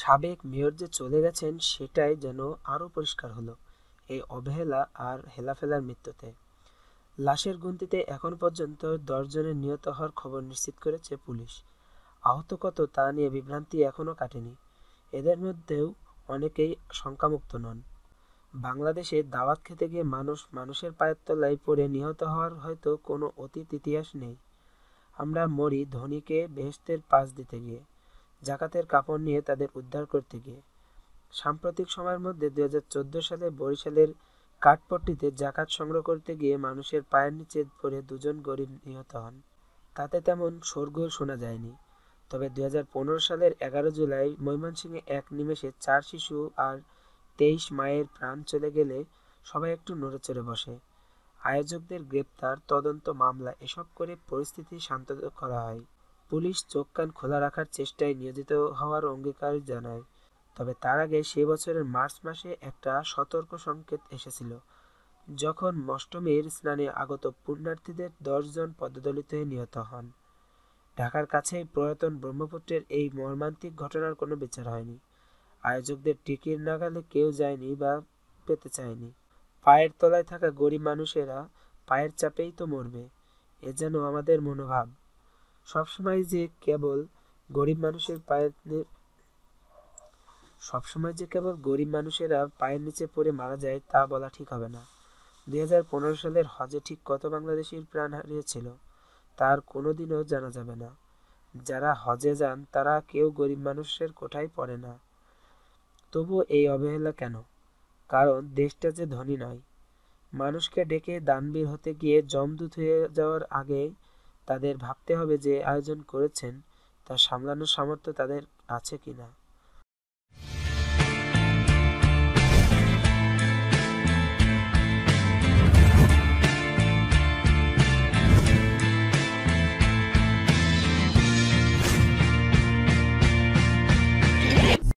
সাবেক মেয়র যে চলে গেছেন সেটাই যেন আরও পরিষ্কার হলো এই অবহেলা আর হেলাফেলার মৃত্যুতে লাশের গুনতিতে এখন পর্যন্ত দশজনের নিহত হওয়ার খবর নিশ্চিত করেছে পুলিশ আহত কত তা নিয়ে বিভ্রান্তি এখনও কাটেনি এদের মধ্যেও অনেকেই শঙ্কামুক্ত নন বাংলাদেশে দাওয়াত খেতে গিয়ে মানুষ মানুষের পায়ের তলায় পড়ে নিহত হওয়ার হয়তো কোনো অতীত ইতিহাস নেই আমরা মরি ধনীকে বেহেস্তের পাশ দিতে গিয়ে জাকাতের কাপড় নিয়ে তাদের উদ্ধার করতে গিয়ে সাম্প্রতিক সময়ের মধ্যে দু সালে বরিশালের কাঠপট্টিতে জাকাত সংগ্রহ করতে গিয়ে মানুষের পায়ের নিচে পড়ে দুজন গরিব নিহত হন তাতে তেমন স্বর্গ শোনা যায়নি তবে দু সালের এগারো জুলাই ময়মনসিংহে এক নিমেষে চার শিশু আর তেইশ মায়ের প্রাণ চলে গেলে সবাই একটু নড়েচড়ে বসে আয়োজকদের গ্রেপ্তার তদন্ত মামলা এসব করে পরিস্থিতি শান্ত করা হয় পুলিশ চোখ কান খোলা রাখার চেষ্টায় নিয়োজিত হওয়ার অঙ্গীকার জানায় তবে তার আগে সে বছরের মার্চ মাসে একটা সতর্ক সংকেত এসেছিল যখন অষ্টমীর স্নানে আগত পুণ্যার্থীদের দশজন পদদলিত হয়ে নিহত হন ঢাকার কাছে প্রয়াতন ব্রহ্মপুত্রের এই মর্মান্তিক ঘটনার কোনো বিচার হয়নি আয়োজকদের টিকির নাগালে কেউ যায়নি বা পেতে চায়নি পায়ের তলায় থাকা গরিব মানুষেরা পায়ের চাপেই তো মরবে এ যেন আমাদের মনোভাব সবসময় যে কেবল গরিব মানুষের পায়ের সবসময় যে কেবল গরিব মানুষেরা পায়ের নিচে পড়ে মারা যায় তা বলা ঠিক হবে না দুই সালের হজে ঠিক কত বাংলাদেশির প্রাণ হারিয়েছিল তার কোনোদিনও জানা যাবে না যারা হজে যান তারা কেউ গরিব মানুষের কোঠায় পড়ে না তবু এই অবহেলা কেন কারণ দেশটা যে ধনী নয় মানুষকে ডেকে দানবীর হতে গিয়ে জমদূত হয়ে যাওয়ার আগে তাদের ভাবতে হবে যে আয়োজন করেছেন তা সামলানোর সামর্থ্য তাদের আছে কিনা